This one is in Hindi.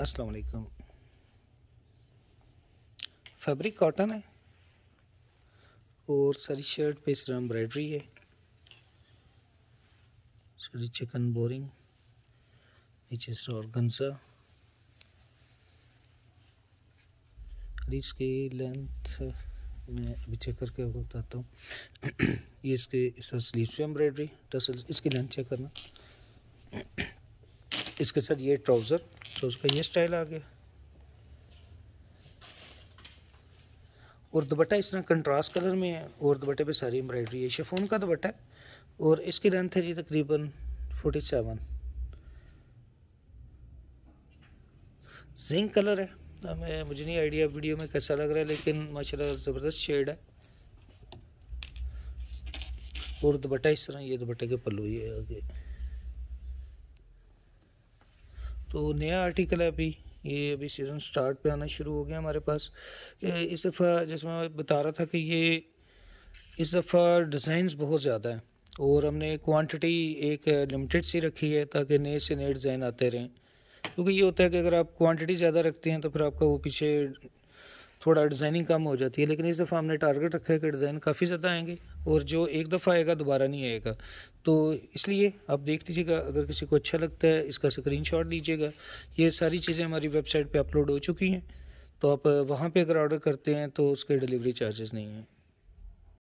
अस्सलाम वालेकुम फैब्रिक कॉटन है और सारी शर्ट पे इस तरह एम्ब्रॉयडरी है सारी चिकन बोरिंग नीचे से ऑर्गनजा और इसकी लेंथ मैं अभी चेक करके आपको बताता हूँ ये इसके इस तरह स्लीव पे एम्ब्रॉयडरी टसल तो इसकी लेंथ चेक करना इसके साथ ये ट्राउज़र तो उसका ये स्टाइल आ गया और दुपट्टा इस तरह कंट्रास्ट कलर में है और दुपट्टे पे सारी एम्ब्रॉयडरी है शेफोन का दुपट्टा है और इसकी लेंथ है जी तकरीबन फोर्टी सेवन जिंक कलर है मैं मुझे नहीं आइडिया वीडियो में कैसा लग रहा है लेकिन माशाल्लाह ज़बरदस्त शेड है और दुपट्टा इस तरह ये दुपट्टे के पल्लू ये आगे तो नया आर्टिकल है अभी ये अभी सीज़न स्टार्ट पे आना शुरू हो गया हमारे पास इस दफ़ा जैसे मैं बता रहा था कि ये इस दफ़ा डिज़ाइंस बहुत ज़्यादा हैं और हमने क्वांटिटी एक लिमिटेड सी रखी है ताकि नए से नए डिज़ाइन आते रहें क्योंकि ये होता है कि अगर आप क्वांटिटी ज़्यादा रखते हैं तो फिर आपका वो पीछे थोड़ा डिज़ाइनिंग कम हो जाती है लेकिन इस दफ़ा हमने टारगेट रखा है कि डिज़ाइन काफ़ी ज़्यादा आएंगे और जो एक दफ़ा आएगा दोबारा नहीं आएगा तो इसलिए आप देख लीजिएगा अगर किसी को अच्छा लगता है इसका स्क्रीन लीजिएगा ये सारी चीज़ें हमारी वेबसाइट पर अपलोड हो चुकी हैं तो आप वहाँ पर अगर ऑर्डर करते हैं तो उसके डिलीवरी चार्जेस नहीं हैं